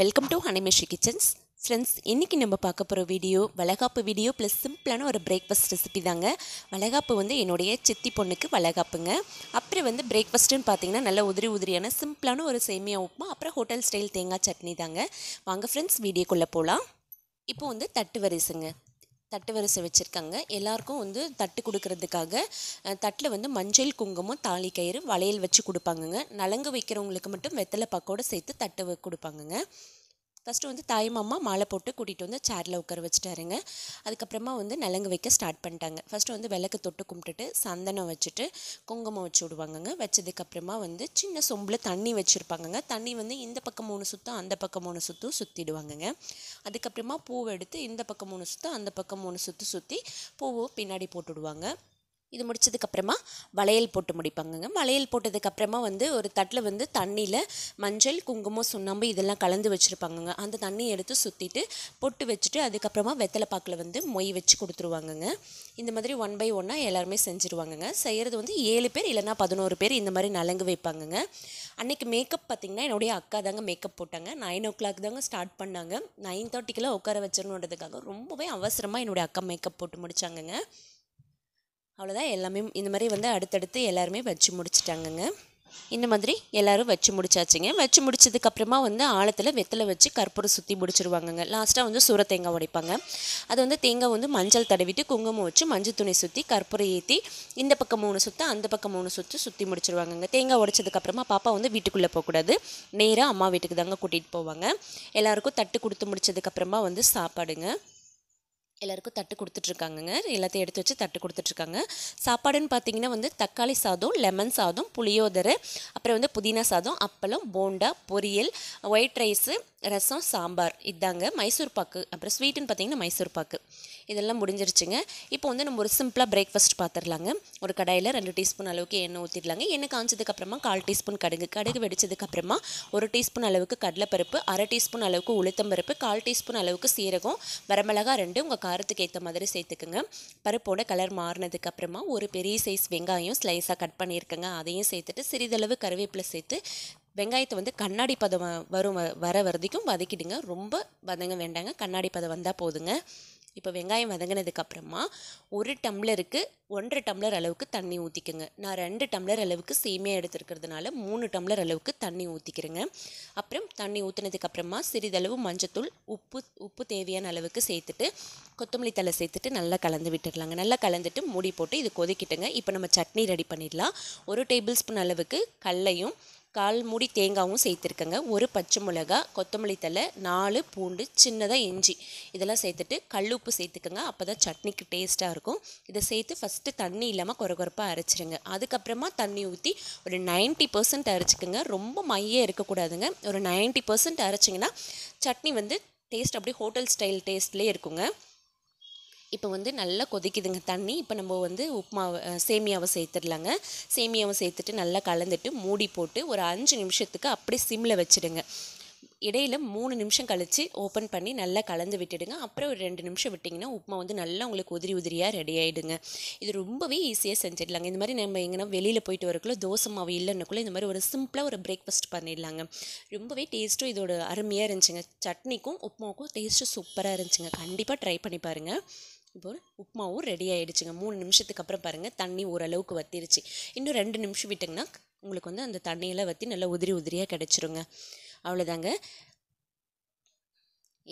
welcome to ஹனிமேஷி kitchens friends இன்றைக்கி நம்ம பார்க்க போகிற வீடியோ வளகாப்பு வீடியோ ப்ளஸ் சிம்பிளான ஒரு பிரேக்ஃபாஸ்ட் ரெசிபி தாங்க வளகாப்பு வந்து என்னுடைய சித்தி பொண்ணுக்கு வளகாப்புங்க அப்புறம் வந்து பிரேக்ஃபாஸ்ட்டுன்னு பார்த்தீங்கன்னா நல்ல உதிரி உதிரியான சிம்பிளான ஒரு சேமியா உப்புமா அப்புறம் ஹோட்டல் ஸ்டைல் தேங்காய் சட்னி தாங்க வாங்க ஃப்ரெண்ட்ஸ் வீடியோக்குள்ளே போகலாம் இப்போ வந்து தட்டு வரிசுங்க தட்டு வரிசை வச்சுருக்காங்க எல்லாருக்கும் வந்து தட்டு கொடுக்கறதுக்காக தட்டில் வந்து மஞ்சள் குங்குமம் தாலி கயிறு வளையல் வச்சு கொடுப்பாங்கங்க நலங்கு வைக்கிறவங்களுக்கு மட்டும் வெத்தலை பக்கோடு சேர்த்து தட்டு கொடுப்பாங்கங்க ஃபஸ்ட்டு வந்து தாய்மாமா மாலை போட்டு கூட்டிகிட்டு வந்து சேரில் உட்கார வச்சுட்டாருங்க அதுக்கப்புறமா வந்து நலங்கு வைக்க ஸ்டார்ட் பண்ணிட்டாங்க ஃபஸ்ட்டு வந்து விளக்கு தொட்டு கும்பிட்டுட்டு சந்தனம் வச்சுட்டு குங்குமம் வச்சு விடுவாங்கங்க வச்சதுக்கப்புறமா வந்து சின்ன சொம்பில் தண்ணி வச்சுருப்பாங்கங்க தண்ணி வந்து இந்த பக்கம் மூணு சுத்தம் அந்த பக்கம் மூணு சுற்றும் சுற்றிடுவாங்கங்க அதுக்கப்புறமா பூவை எடுத்து இந்த பக்கம் மூணு சுத்தம் அந்த பக்கம் மூணு சுற்று சுற்றி பூவை பின்னாடி போட்டுவிடுவாங்க இது முடிச்சதுக்கப்புறமா வளையல் போட்டு முடிப்பாங்கங்க வளையல் போட்டதுக்கப்புறமா வந்து ஒரு தட்டில் வந்து தண்ணியில் மஞ்சள் குங்குமம் சுண்ணாம்பு இதெல்லாம் கலந்து வச்சுருப்பாங்கங்க அந்த தண்ணியை எடுத்து சுற்றிட்டு பொட்டு வச்சுட்டு அதுக்கப்புறமா வெத்தலை பாக்கில் வந்து மொய் வச்சு கொடுத்துருவாங்கங்க இந்த மாதிரி ஒன் பை ஒன்னாக எல்லாருமே செஞ்சுருவாங்கங்க செய்கிறது வந்து ஏழு பேர் இல்லைனா பதினோரு பேர் இந்த மாதிரி நலங்கு வைப்பாங்கங்க அன்றைக்கி மேக்கப் பார்த்திங்கன்னா என்னுடைய அக்கா தாங்க மேக்கப் போட்டாங்க நைன் ஓ கிளாக் தாங்க ஸ்டார்ட் பண்ணாங்க நைன் தேர்ட்டிக்கெலாம் உட்கார வச்சிடணுன்றதுக்காக ரொம்பவே அவசரமாக என்னுடைய அக்கா மேக்கப் போட்டு முடித்தாங்கங்க அவ்வளோதான் எல்லாமே இந்த மாதிரி வந்து அடுத்தடுத்து எல்லாருமே வச்சு முடிச்சிட்டாங்கங்க இந்த மாதிரி எல்லோரும் வச்சு முடிச்சாச்சுங்க வச்சு முடிச்சதுக்கப்புறமா வந்து ஆழத்தில் வெத்தலை வச்சு கற்பூரம் சுற்றி முடிச்சிருவாங்கங்க லாஸ்ட்டாக வந்து சுர தேங்காய் உடைப்பாங்க அது வந்து தேங்காய் வந்து மஞ்சள் தடவிட்டு குங்குமம் வச்சு மஞ்சள் துணி சுற்றி கற்பூரம் ஏற்றி இந்த பக்கம் மூணு சுற்று அந்த பக்கம் மூணு சுற்று சுற்றி முடிச்சிருவாங்கங்க தேங்காய் உடைச்சதுக்கப்புறமா பாப்பா வந்து வீட்டுக்குள்ளே போகக்கூடாது நேராக அம்மா வீட்டுக்கு தாங்க கூட்டிகிட்டு போவாங்க எல்லாேருக்கும் தட்டு கொடுத்து முடிச்சதுக்கப்புறமா வந்து சாப்பாடுங்க எல்லாருக்கும் தட்டு கொடுத்துட்ருக்காங்கங்க எல்லாத்தையும் எடுத்து வச்சு தட்டு கொடுத்துட்ருக்காங்க சாப்பாடுன்னு பார்த்தீங்கன்னா வந்து தக்காளி சாதம் லெமன் சாதம் புளியோதரை அப்புறம் வந்து புதினா சாதம் அப்பளம் போண்டா பொரியல் ஒயிட் ரைஸு ரசம் சாம்பார் இதாங்க மைசூர் பாக்கு அப்புறம் ஸ்வீட்டுன்னு பார்த்தீங்கன்னா மைசூர் பாக்கு இதெல்லாம் முடிஞ்சிருச்சுங்க இப்போ வந்து நம்ம ஒரு சிம்பிளாக பிரேக்ஃபாஸ்ட் பார்த்துடலாங்க ஒரு கடையில் ரெண்டு டீஸ்பூன் அளவுக்கு எண்ணெய் ஊற்றிடலாங்க எண்ணெய் காய்ச்சதுக்கப்புறமா கால் டீஸ்பூன் கடுகு கடுகு வெடிச்சதுக்கப்புறமா ஒரு டீஸ்பூன் அளவுக்கு கடலைப்பருப்பு அரை டீஸ்பூன் அளவுக்கு உளுத்தம்பருப்பு கால் டீஸ்பூன் அளவுக்கு சீரகம் வரமிளகா ரெண்டு உங்கள் காரத்துக்கு ஏற்ற மாதிரி சேர்த்துக்குங்க பருப்போட கலர் மாறினதுக்கு அப்புறமா ஒரு பெரிய சைஸ் வெங்காயம் ஸ்லைஸாக கட் பண்ணியிருக்கேங்க அதையும் சேர்த்துட்டு சிறிதளவு கருவேப்பிலை சேர்த்து வெங்காயத்தை வந்து கண்ணாடி பதம் வரும் வர வரதிக்கும் வதக்கிடுங்க ரொம்ப வதங்க வேண்டாங்க கண்ணாடி பதம் வந்தால் போதுங்க இப்போ வெங்காயம் அப்புறமா ஒரு டம்ளருக்கு ஒன்றரை டம்ளர் அளவுக்கு தண்ணி ஊற்றிக்கோங்க நான் ரெண்டு டம்ளர் அளவுக்கு சேமியாக எடுத்துருக்கிறதுனால மூணு டம்ளர் அளவுக்கு தண்ணி ஊற்றிக்கிறேங்க அப்புறம் தண்ணி ஊற்றினதுக்கப்புறமா சிறிதளவு மஞ்சத்தூள் உப்பு உப்பு தேவையான அளவுக்கு சேர்த்துட்டு கொத்தமல்லி தலை சேர்த்துட்டு நல்லா கலந்து விட்டுடலாங்க நல்லா கலந்துட்டு மூடி போட்டு இது கொதிக்கிட்டுங்க இப்போ நம்ம சட்னி ரெடி பண்ணிடலாம் ஒரு டேபிள் ஸ்பூன் அளவுக்கு கடலையும் கால் மூடி தேங்காயும் சேர்த்துருக்கங்க ஒரு பச்சை மிளகா கொத்தமல்லி தலை நாலு பூண்டு சின்னதாக இஞ்சி இதெல்லாம் சேர்த்துட்டு கல்லுப்பு சேர்த்துக்கோங்க அப்போ தான் சட்னிக்கு டேஸ்ட்டாக இருக்கும் இதை சேர்த்து ஃபஸ்ட்டு தண்ணி இல்லாமல் குறகுறப்பாக அரைச்சிருங்க அதுக்கப்புறமா தண்ணி ஊற்றி ஒரு நைன்ட்டி பர்சன்ட் அரைச்சிக்கோங்க ரொம்ப மையே இருக்கக்கூடாதுங்க ஒரு நைன்ட்டி பர்சன்ட் அரைச்சிங்கன்னா சட்னி வந்து டேஸ்ட் அப்படியே ஹோட்டல் ஸ்டைல் டேஸ்ட்லேயே இருக்குங்க இப்போ வந்து நல்லா கொதிக்குதுங்க தண்ணி இப்போ நம்ம வந்து உப்புமாவை சேமியாவை சேர்த்துடலாங்க சேமியாவை சேர்த்துட்டு நல்லா கலந்துட்டு மூடி போட்டு ஒரு அஞ்சு நிமிஷத்துக்கு அப்படியே சிம்மில் வச்சுடுங்க இடையில் மூணு நிமிஷம் கழித்து ஓப்பன் பண்ணி நல்லா கலந்து விட்டுடுங்க அப்புறம் ஒரு ரெண்டு நிமிஷம் விட்டிங்கன்னா உப்புமா வந்து நல்லா உங்களுக்கு உதிரி உதிரியாக ரெடி ஆகிடுங்க இது ரொம்பவே ஈஸியாக செஞ்சிடலாங்க இந்த மாதிரி நம்ம எங்கன்னா வெளியில் போயிட்டு வரக்குள்ள தோசை மாவு இல்லைன்னுக்குள்ளே இந்த மாதிரி ஒரு சிம்பிளாக ஒரு பிரேக்ஃபாஸ்ட் பண்ணிடலாங்க ரொம்பவே டேஸ்ட்டும் இதோட அருமையாக இருந்துச்சுங்க சட்னிக்கும் உப்புமாவுக்கும் டேஸ்ட்டு சூப்பராக இருந்துச்சுங்க கண்டிப்பாக ட்ரை பண்ணி பாருங்கள் இப்போ உப்புமாவும் ரெடி ஆகிடுச்சுங்க மூணு நிமிஷத்துக்கு அப்புறம் பாருங்கள் தண்ணி ஓரளவுக்கு வத்திருச்சு இன்னும் ரெண்டு நிமிஷம் விட்டிங்கன்னா உங்களுக்கு வந்து அந்த தண்ணியெல்லாம் வற்றி நல்லா உதிரி உதிரியாக கிடச்சிருங்க அவ்வளோதாங்க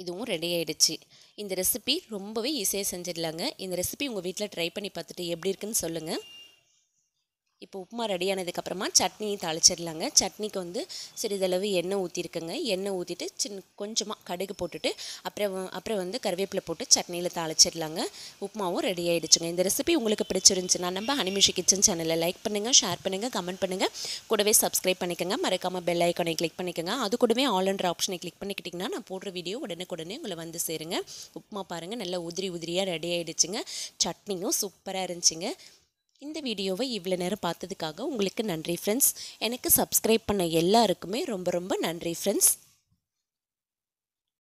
இதுவும் ரெடி ஆகிடுச்சு இந்த ரெசிபி ரொம்பவே ஈஸியாக செஞ்சிடலாங்க இந்த ரெசிபி உங்கள் வீட்டில் ட்ரை பண்ணி பார்த்துட்டு எப்படி இருக்குன்னு சொல்லுங்கள் இப்போ உப்புமா ரெடி சட்னி தாளிச்சிடலாங்க சட்னிக்கு வந்து சிறிதளவு எண்ணெய் ஊற்றிருக்குங்க எண்ணெய் ஊற்றிட்டு சின்ன கொஞ்சமாக கடுகு போட்டுட்டு அப்புறம் அப்புறம் வந்து கருவேப்பிலை போட்டு சட்னியில் தாளிச்சிடலாங்க உப்புமாவும் ரெடி ஆகிடுச்சுங்க இந்த ரெசிபி உங்களுக்கு பிடிச்சிருந்துச்சுன்னா நம்ம ஹனிமிஷி கிச்சன் சேனலில் லைக் பண்ணுங்கள் ஷேர் பண்ணுங்கள் கமெண்ட் பண்ணுங்கள் கூடவே சப்ஸ்கிரைப் பண்ணிக்கோங்க மறக்காமல் பெல் ஐக்கானை கிளிக் பண்ணிக்கோங்க அது கூடவே ஆல்ன்ற ஆப்ஷனை கிளிக் பண்ணிக்கிட்டிங்கன்னா நான் போடுற வீடியோ உடனுக்குடனே உங்களை வந்து சேருங்க உப்புமா பாருங்கள் நல்லா உதிரி உதிரியாக ரெடி ஆகிடுச்சுங்க சட்னியும் சூப்பராக இருந்துச்சுங்க இந்த வீடியோவை இவ்வளோ நேரம் பார்த்ததுக்காக உங்களுக்கு நன்றி ஃப்ரெண்ட்ஸ் எனக்கு சப்ஸ்கிரைப் பண்ண எல்லாருக்குமே ரொம்ப ரொம்ப நன்றி ஃப்ரெண்ட்ஸ்